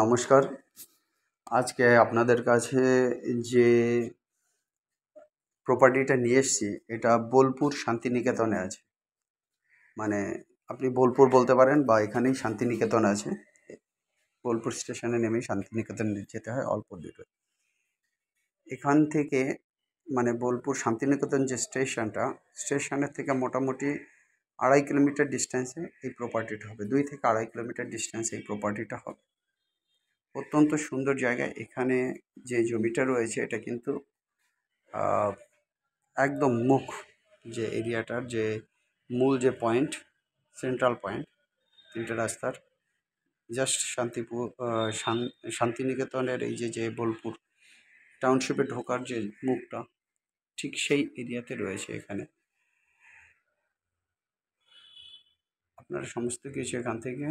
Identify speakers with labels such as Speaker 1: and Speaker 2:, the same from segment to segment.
Speaker 1: নমস্কার আজকে আপনাদের কাছে যে প্রপার্টিটা নিয়ে এসছি এটা বোলপুর শান্তিনিকেতনে আছে মানে আপনি বোলপুর বলতে পারেন বা এখানেই শান্তিনিকেতন আছে বোলপুর স্টেশনে নেমেই শান্তিনিকেতন যেতে হয় অল্প দূরে এখান থেকে মানে বোলপুর শান্তিনিকেতন যে স্টেশনটা স্টেশনের থেকে মোটামুটি আড়াই কিলোমিটার ডিস্টেন্সে এই প্রপার্টিটা হবে দুই থেকে আড়াই কিলোমিটার ডিস্টেন্সে এই প্রপার্টিটা হবে অত্যন্ত সুন্দর জায়গা এখানে যে জমিটা রয়েছে এটা কিন্তু একদম মুখ যে এরিয়াটার যে মূল যে পয়েন্ট সেন্ট্রাল পয়েন্ট তিনটে রাস্তার জাস্ট শান্তিপুর শান্তিনিকেতনের এই যে যে বোলপুর টাউনশিপে ঢোকার যে মুখটা ঠিক সেই এরিয়াতে রয়েছে এখানে আপনারা সমস্ত কিছু এখান থেকে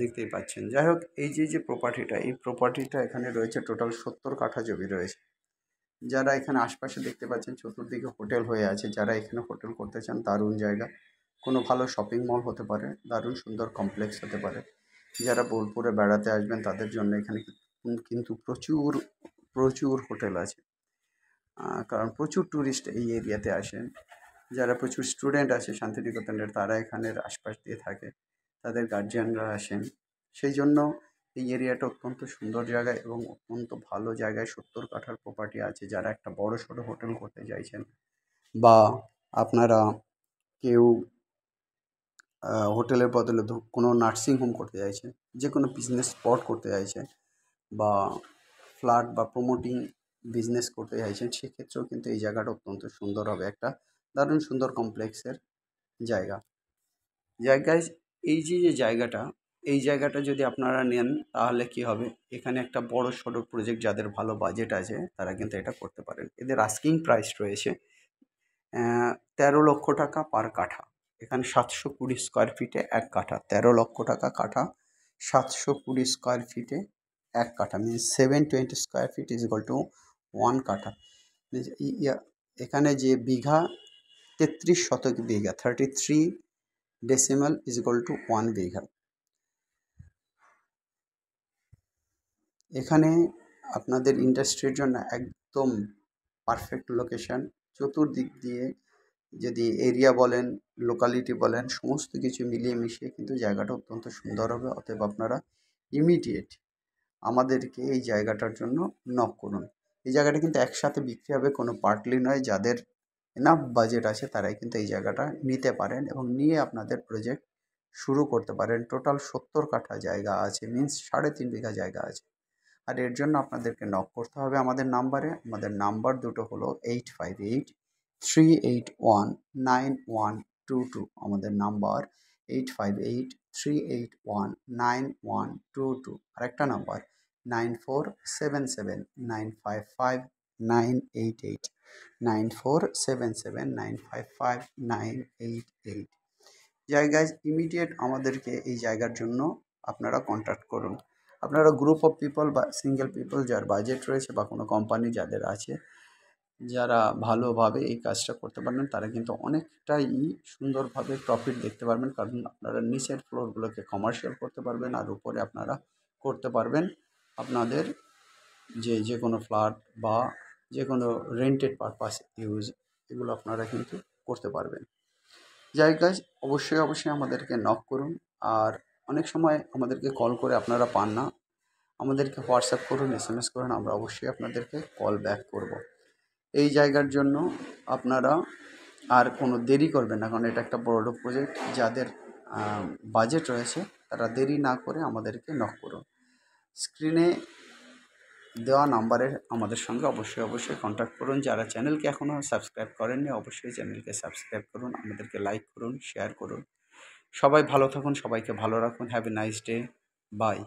Speaker 1: দেখতেই পাচ্ছেন যাই হোক এই যে যে প্রপার্টিটা এই প্রপার্টিটা এখানে রয়েছে টোটাল সত্তর কাঠা জমি রয়েছে যারা এখানে আশপাশে দেখতে পাচ্ছেন চতুর্দিকে হোটেল হয়ে আছে যারা এখানে হোটেল করতে চান দারুণ জায়গা কোনো ভালো শপিং মল হতে পারে দারুণ সুন্দর কমপ্লেক্স হতে পারে যারা বোলপুরে বেড়াতে আসবেন তাদের জন্য এখানে কিন্তু প্রচুর প্রচুর হোটেল আছে কারণ প্রচুর ট্যুরিস্ট এই এরিয়াতে আসেন যারা প্রচুর স্টুডেন্ট আছে শান্তিনিকেতনের তারা এখানের আশপাশ দিয়ে থাকে তাদের গার্জিয়ানরা আসেন সেই জন্য এই এরিয়াটা অত্যন্ত সুন্দর জায়গা এবং অত্যন্ত ভালো জায়গায় সত্তর কাঠার প্রপার্টি আছে যারা একটা বড় সড়ো হোটেল করতে চাইছেন বা আপনারা কেউ হোটেলের বদলে কোনো নার্সিং হোম করতে চাইছেন যে কোনো বিজনেস স্পট করতে চাইছেন বা ফ্ল্যাট বা প্রমোটিং বিজনেস করতে চাইছেন সেক্ষেত্রেও কিন্তু এই জায়গাটা অত্যন্ত সুন্দর হবে একটা দারুণ সুন্দর কমপ্লেক্সের জায়গা জায়গায় এই যে যে জায়গাটা এই জায়গাটা যদি আপনারা নেন তাহলে কী হবে এখানে একটা বড় সড়ো প্রজেক্ট যাদের ভালো বাজেট আছে তারা কিন্তু এটা করতে পারেন এদের আস্কিং প্রাইস রয়েছে তেরো লক্ষ টাকা পার কাঠা এখানে সাতশো কুড়ি স্কোয়ার ফিটে এক কাঠা তেরো লক্ষ টাকা কাঠা সাতশো কুড়ি স্কোয়ার ফিটে এক কাঠা means seven twenty square feet is equal to one কাঠা এখানে যে বিঘা তেত্রিশ শতক বিঘা thirty three decimal is equal to one বিঘা এখানে আপনাদের ইন্ডাস্ট্রির জন্য একদম পারফেক্ট লোকেশান চতুর্দিক দিয়ে যদি এরিয়া বলেন লোকালিটি বলেন সমস্ত কিছু মিলিয়ে মিশিয়ে কিন্তু জায়গাটা অত্যন্ত সুন্দর হবে অতএব আপনারা ইমিডিয়েট আমাদেরকে এই জায়গাটার জন্য নক করুন এই জায়গাটা কিন্তু একসাথে বিক্রি হবে কোনো পার্টলি নয় যাদের এনাফ বাজেট আছে তারাই কিন্তু এই জায়গাটা নিতে পারেন এবং নিয়ে আপনাদের প্রজেক্ট শুরু করতে পারেন টোটাল সত্তর কাঠা জায়গা আছে মিন্স সাড়ে তিন বিঘা জায়গা আছে আর এর জন্য আপনাদেরকে নক করতে হবে আমাদের নাম্বারে আমাদের নাম্বার দুটো হলো eight five eight three eight one nine one two two আমাদের number eight five eight three eight one nine one two two আর একটা number nine four seven seven nine five five nine eight eight nine four seven seven nine five five nine eight eight জায়গায় immediate আমাদেরকে এই জায়গার জন্য আপনারা contact করুন আপনারা গ্রুপ অফ পিপল বা সিঙ্গেল পিপল যার বাজেট রয়েছে বা কোনো কোম্পানি যাদের আছে যারা ভালোভাবে এই কাজটা করতে পারবেন তারা কিন্তু অনেকটাই সুন্দরভাবে প্রফিট দেখতে পারবেন কারণ আপনারা নিচের ফ্লোরগুলোকে কমার্শিয়াল করতে পারবেন আর উপরে আপনারা করতে পারবেন আপনাদের যে যে কোনো ফ্ল্যাট বা যে কোনো রেন্টেড পারপাস ইউজ এগুলো আপনারা কিন্তু করতে পারবেন যাই গাছ অবশ্যই অবশ্যই আমাদেরকে নক করুন আর অনেক সময় আমাদেরকে কল করে আপনারা পান না আমাদেরকে হোয়াটসঅ্যাপ করুন এস এম এস করুন আমরা অবশ্যই আপনাদেরকে কল ব্যাক করব। এই জায়গার জন্য আপনারা আর কোনো দেরি করবেন না কারণ এটা একটা বড় প্রজেক্ট যাদের বাজেট রয়েছে তারা দেরি না করে আমাদেরকে নক করুন স্ক্রিনে দেওয়া নাম্বারে আমাদের সঙ্গে অবশ্যই অবশ্যই কন্ট্যাক্ট করুন যারা চ্যানেলকে এখনও সাবস্ক্রাইব করেননি অবশ্যই চ্যানেলকে সাবস্ক্রাইব করুন আমাদেরকে লাইক করুন শেয়ার করুন সবাই ভালো থাকুন সবাইকে ভালো রাখুন have a nice day by